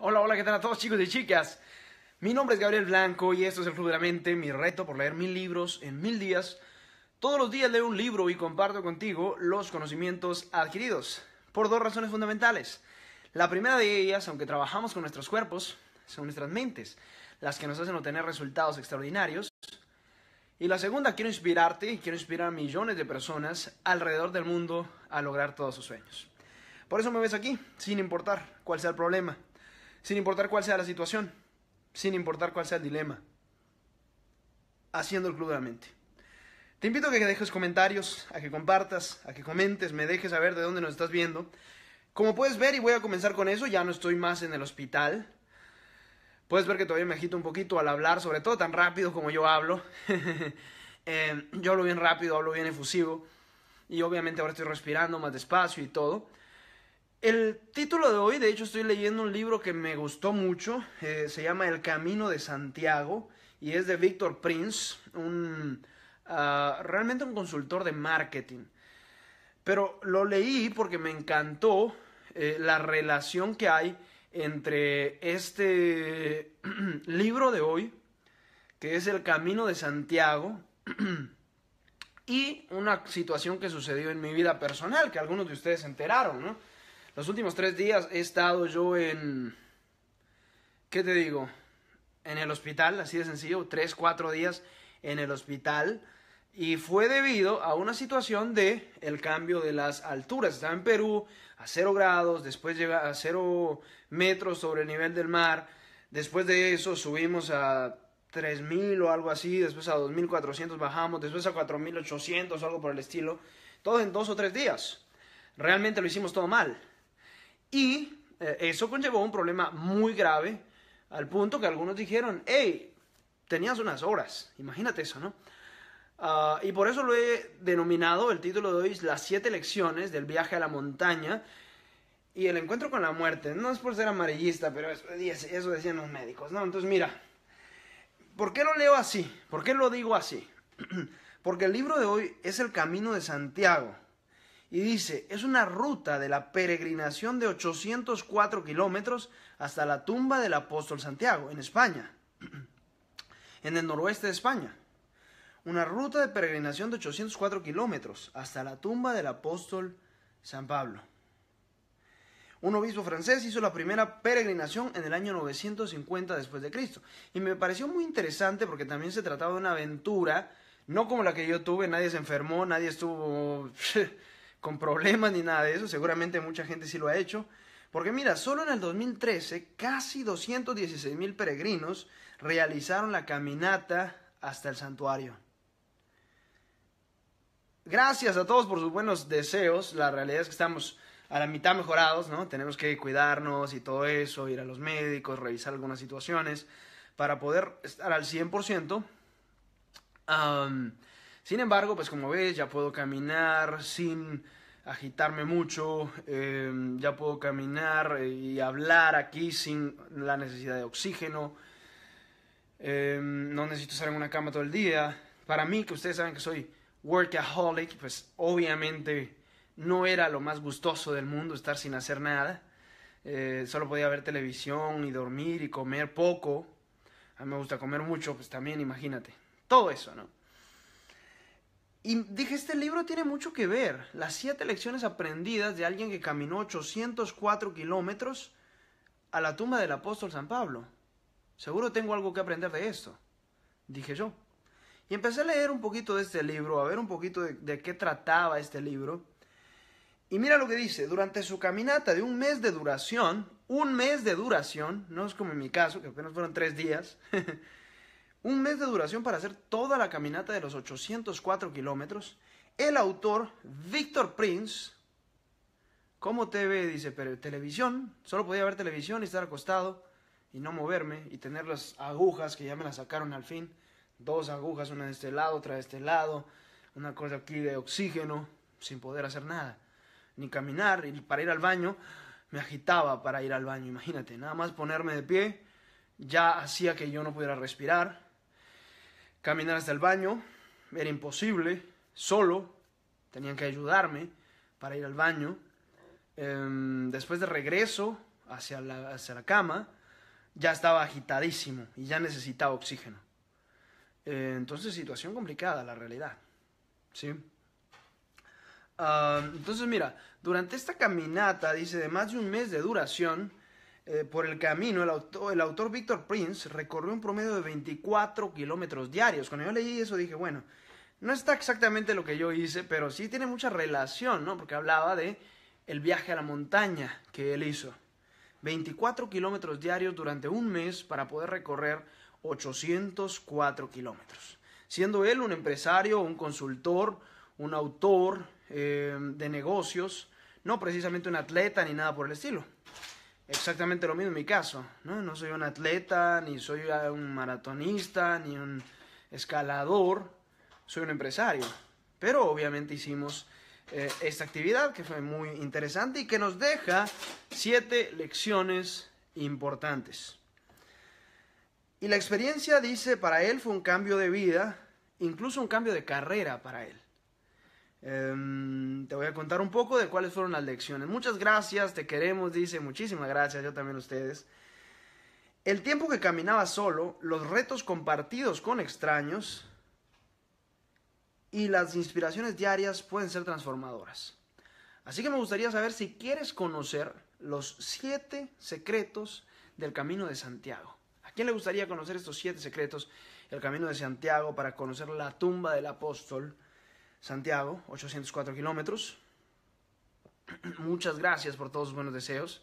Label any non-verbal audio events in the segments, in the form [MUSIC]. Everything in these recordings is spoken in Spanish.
Hola, hola, ¿qué tal a todos chicos y chicas? Mi nombre es Gabriel Blanco y esto es el Club mi reto por leer mil libros en mil días. Todos los días leo un libro y comparto contigo los conocimientos adquiridos, por dos razones fundamentales. La primera de ellas, aunque trabajamos con nuestros cuerpos, son nuestras mentes, las que nos hacen obtener resultados extraordinarios. Y la segunda, quiero inspirarte y quiero inspirar a millones de personas alrededor del mundo a lograr todos sus sueños. Por eso me ves aquí, sin importar cuál sea el problema sin importar cuál sea la situación, sin importar cuál sea el dilema, haciendo el club mente. Te invito a que dejes comentarios, a que compartas, a que comentes, me dejes saber de dónde nos estás viendo. Como puedes ver, y voy a comenzar con eso, ya no estoy más en el hospital. Puedes ver que todavía me agito un poquito al hablar, sobre todo tan rápido como yo hablo. [LAUGHS] Eh, yo hablo bien rápido, hablo bien efusivo. Y obviamente ahora estoy respirando más despacio y todo. El título de hoy, de hecho estoy leyendo un libro que me gustó mucho, eh, se llama El Camino de Santiago y es de Víctor Prince, un, ah, realmente un consultor de marketing. Pero lo leí porque me encantó eh, la relación que hay entre este [CLEARS THROAT] libro de hoy, que es El Camino de Santiago, [CLEARS THROAT] y una situación que sucedió en mi vida personal, que algunos de ustedes se enteraron, ¿no? Los últimos tres días he estado yo en... ¿Qué te digo? En el hospital, así de sencillo, tres, cuatro días en el hospital. Y fue debido a una situación de el cambio de las alturas. Estaba en Perú a cero grados, después llega a cero metros sobre el nivel del mar. Después de eso subimos a 3.000 o algo así, después a mil 2.400 bajamos, después a 4.800 o algo por el estilo. Todo en dos o tres días. Realmente lo hicimos todo mal. Y eh, eso conllevó un problema muy grave, al punto que algunos dijeron, hey, tenías unas horas, imagínate eso, ¿no? Ah, y por eso lo he denominado el título de hoy, Las siete lecciones del viaje a la montaña y el encuentro con la muerte. No es por ser amarillista, pero eso, eso decían los médicos, ¿no? Entonces mira, ¿por qué lo leo así? ¿Por qué lo digo así? [CLEARS THROAT] Porque el libro de hoy es el camino de Santiago y dice, es una ruta de la peregrinación de 804 kilómetros hasta la tumba del apóstol Santiago, en España, [CLEARS THROAT] en el noroeste de España. Una ruta de peregrinación de 804 kilómetros hasta la tumba del apóstol San Pablo. Un obispo francés hizo la primera peregrinación en el año 950 después de Cristo. Y me pareció muy interesante porque también se trataba de una aventura, no como la que yo tuve, nadie se enfermó, nadie estuvo [LAUGHS] con problemas ni nada de eso. Seguramente mucha gente sí lo ha hecho. Porque mira, solo en el 2013 casi 216 mil peregrinos realizaron la caminata hasta el santuario. Gracias a todos por sus buenos deseos. La realidad es que estamos a la mitad mejorados, ¿no? Tenemos que cuidarnos y todo eso, ir a los médicos, revisar algunas situaciones para poder estar al 100%. Sin embargo, pues como ves, ya puedo caminar sin agitarme mucho, em, ya puedo caminar eh, y hablar aquí sin la necesidad de oxígeno, em, no necesito estar en una cama todo el día. Para mí, que ustedes saben que soy workaholic, pues obviamente no era lo más gustoso del mundo estar sin hacer nada. Eh, solo podía ver televisión y dormir y comer poco. A mí me gusta comer mucho, pues también imagínate. Todo eso, ¿no? Y dije, este libro tiene mucho que ver. Las siete lecciones aprendidas de alguien que caminó 804 kilómetros a la tumba del apóstol San Pablo. Seguro tengo algo que aprender de esto, dije yo. Y empecé a leer un poquito de este libro, a ver un poquito de, de qué trataba este libro. Y mira lo que dice, durante su caminata de un mes de duración, un mes de duración, no es como en mi caso, que apenas fueron tres días, [LAUGHS] un mes de duración para hacer toda la caminata de los 804 kilómetros, el autor Víctor Prince, como TV dice, pero televisión, solo podía ver televisión y estar acostado y no moverme y tener las agujas que ya me las sacaron al fin, dos agujas, una de este lado, otra de este lado, una cosa aquí de oxígeno, sin poder hacer nada, ni caminar, y para ir al baño, me agitaba para ir al baño, imagínate, nada más ponerme de pie, ya hacía que yo no pudiera respirar, Caminar hasta el baño era imposible, solo, tenían que ayudarme para ir al baño. Em, después de regreso hacia la, cama, ya estaba agitadísimo y ya necesitaba oxígeno. Eh, entonces, situación complicada, la realidad. ¿Sí? Ah, entonces, mira, durante esta caminata, dice, de más de un mes de duración, eh, por el camino, el autor, el Víctor Prince recorrió un promedio de 24 kilómetros diarios. Cuando yo leí eso dije, bueno, no está exactamente lo que yo hice, pero sí tiene mucha relación, ¿no? Porque hablaba de el viaje a la montaña que él hizo. 24 kilómetros diarios durante un mes para poder recorrer 804 kilómetros. Siendo él un empresario, un consultor, un autor eh, de negocios, no precisamente un atleta ni nada por el estilo exactamente lo mismo en mi caso, ¿no? soy un atleta, ni soy un maratonista, ni un escalador, soy un empresario. Pero obviamente hicimos eh, esta actividad que fue muy interesante y que nos deja siete lecciones importantes. Y la experiencia, dice, para él fue un cambio de vida, incluso un cambio de carrera para él. Em, te voy a contar un poco de cuáles fueron las lecciones. Muchas gracias, te queremos, dice, muchísimas gracias, yo también a ustedes. El tiempo que caminaba solo, los retos compartidos con extraños y las inspiraciones diarias pueden ser transformadoras. Así que me gustaría saber si quieres conocer los siete secretos del Camino de Santiago. ¿A quién le gustaría conocer estos siete secretos del Camino de Santiago para conocer la tumba del apóstol? Santiago, 804 kilómetros. [CLEARS THROAT] Muchas gracias por todos los buenos deseos.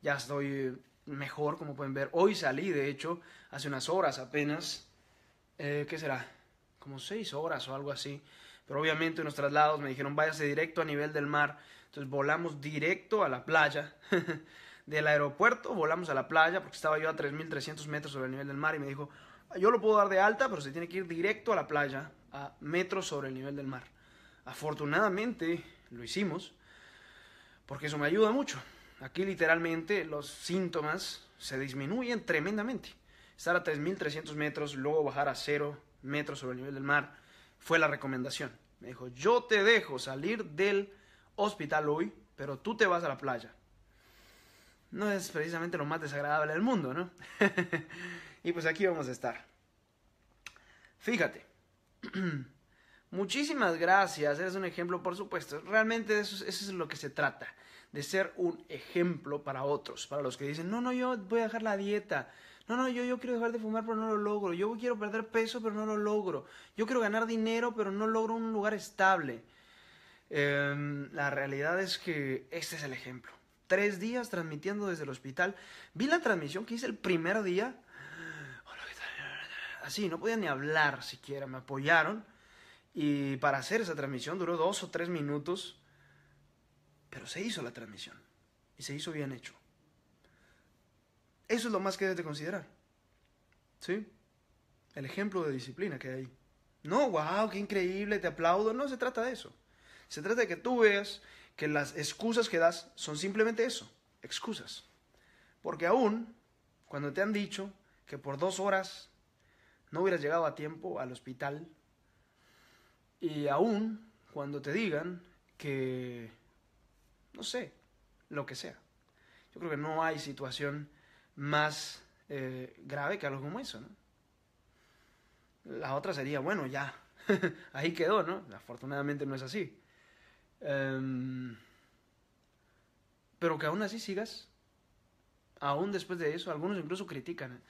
Ya estoy eh, mejor, como pueden ver. Hoy salí, de hecho, hace unas horas apenas. Eh, ¿Qué será? Como seis horas o algo así. Pero obviamente unos traslados me dijeron váyase directo a nivel del mar. Entonces volamos directo a la playa. [LAUGHS] del aeropuerto volamos a la playa porque estaba yo a 3.300 metros sobre el nivel del mar y me dijo, yo lo puedo dar de alta, pero se tiene que ir directo a la playa, a metros sobre el nivel del mar. Afortunadamente lo hicimos porque eso me ayuda mucho. Aquí literalmente los síntomas se disminuyen tremendamente. Estar a 3.300 metros, luego bajar a 0 metros sobre el nivel del mar, fue la recomendación. Me dijo, yo te dejo salir del hospital hoy, pero tú te vas a la playa. No es precisamente lo más desagradable del mundo, ¿no? [LAUGHS] y pues aquí vamos a estar. Fíjate. [CLEARS THROAT] Muchísimas gracias, eres un ejemplo, por supuesto. Realmente eso, es lo que se trata, de ser un ejemplo para otros, para los que dicen, no, no, yo voy a dejar la dieta. No, no, yo, yo quiero dejar de fumar, pero no lo logro. Yo quiero perder peso, pero no lo logro. Yo quiero ganar dinero, pero no logro un lugar estable. Em, la realidad es que este es el ejemplo. Tres días transmitiendo desde el hospital. Vi la transmisión que hice el primer día. Así, no podía ni hablar siquiera. Me apoyaron. Y para hacer esa transmisión duró dos o tres minutos, pero se hizo la transmisión y se hizo bien hecho. Eso es lo más que debes de considerar. ¿Sí? El ejemplo de disciplina que hay No, wow, qué increíble, te aplaudo. No se trata de eso. Se trata de que tú veas que las excusas que das son simplemente eso, excusas. Porque aún cuando te han dicho que por dos horas no hubieras llegado a tiempo al hospital, y aún cuando te digan que, no sé, lo que sea. Yo creo que no hay situación más eh, grave que algo como eso, ¿no? La otra sería, bueno, ya, [LAUGHS] ahí quedó, ¿no? Afortunadamente no es así. Em, pero que aún así sigas, aún después de eso, algunos incluso critican.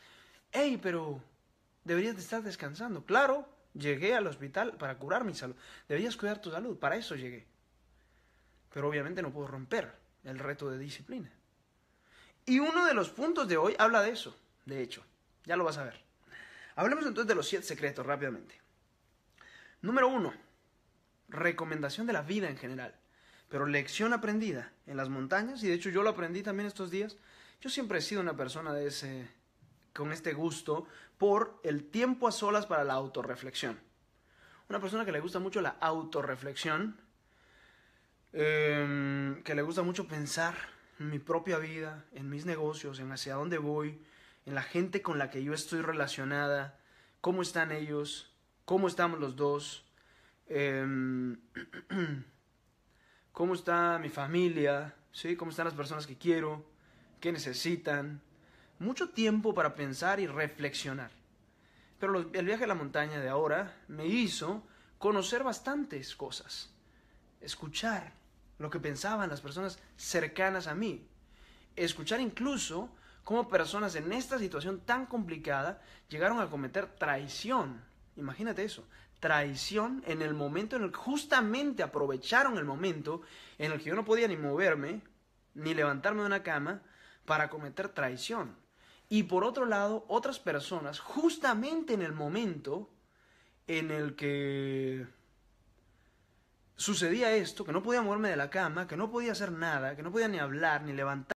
hey ¡Ey, pero deberías de estar descansando! Claro, Llegué al hospital para curar mi salud. Debías cuidar tu salud, para eso llegué. Pero obviamente no puedo romper el reto de disciplina. Y uno de los puntos de hoy habla de eso, de hecho. Ya lo vas a ver. Hablemos entonces de los siete secretos rápidamente. Número uno, recomendación de la vida en general, pero lección aprendida en las montañas, y de hecho yo lo aprendí también estos días. Yo siempre he sido una persona de ese, con este gusto por el tiempo a solas para la autorreflexión. Una persona que le gusta mucho la autorreflexión, em, que le gusta mucho pensar en mi propia vida, en mis negocios, en hacia dónde voy, en la gente con la que yo estoy relacionada, cómo están ellos, cómo estamos los dos, em, [CLEARS THROAT] cómo está mi familia, ¿sí? cómo están las personas que quiero, que necesitan, mucho tiempo para pensar y reflexionar. Pero el viaje a la montaña de ahora me hizo conocer bastantes cosas, escuchar lo que pensaban las personas cercanas a mí, escuchar incluso cómo personas en esta situación tan complicada llegaron a cometer traición. Imagínate eso, traición en el momento en el que justamente aprovecharon el momento en el que yo no podía ni moverme, ni levantarme de una cama para cometer traición. Y por otro lado, otras personas, justamente en el momento en el que sucedía esto, que no podía moverme de la cama, que no podía hacer nada, que no podía ni hablar, ni levantar,